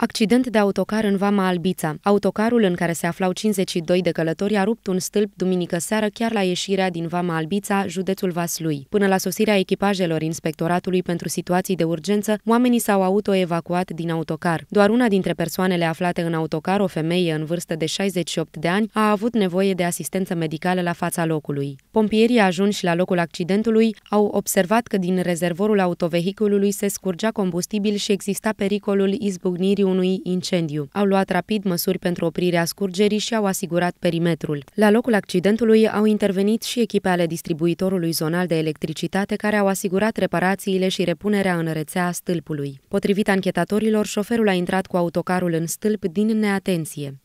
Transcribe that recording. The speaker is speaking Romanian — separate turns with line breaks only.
Accident de autocar în Vama Albița. Autocarul în care se aflau 52 de călători a rupt un stâlp duminică seară chiar la ieșirea din Vama Albița, județul Vaslui. Până la sosirea echipajelor Inspectoratului pentru Situații de Urgență, oamenii s-au autoevacuat din autocar. Doar una dintre persoanele aflate în autocar, o femeie în vârstă de 68 de ani, a avut nevoie de asistență medicală la fața locului. Pompierii ajunși la locul accidentului au observat că din rezervorul autovehiculului se scurgea combustibil și exista pericolul izbucnirii unui incendiu. Au luat rapid măsuri pentru oprirea scurgerii și au asigurat perimetrul. La locul accidentului au intervenit și echipe ale distribuitorului zonal de electricitate care au asigurat reparațiile și repunerea în rețea a stâlpului. Potrivit anchetatorilor, șoferul a intrat cu autocarul în stâlp din neatenție.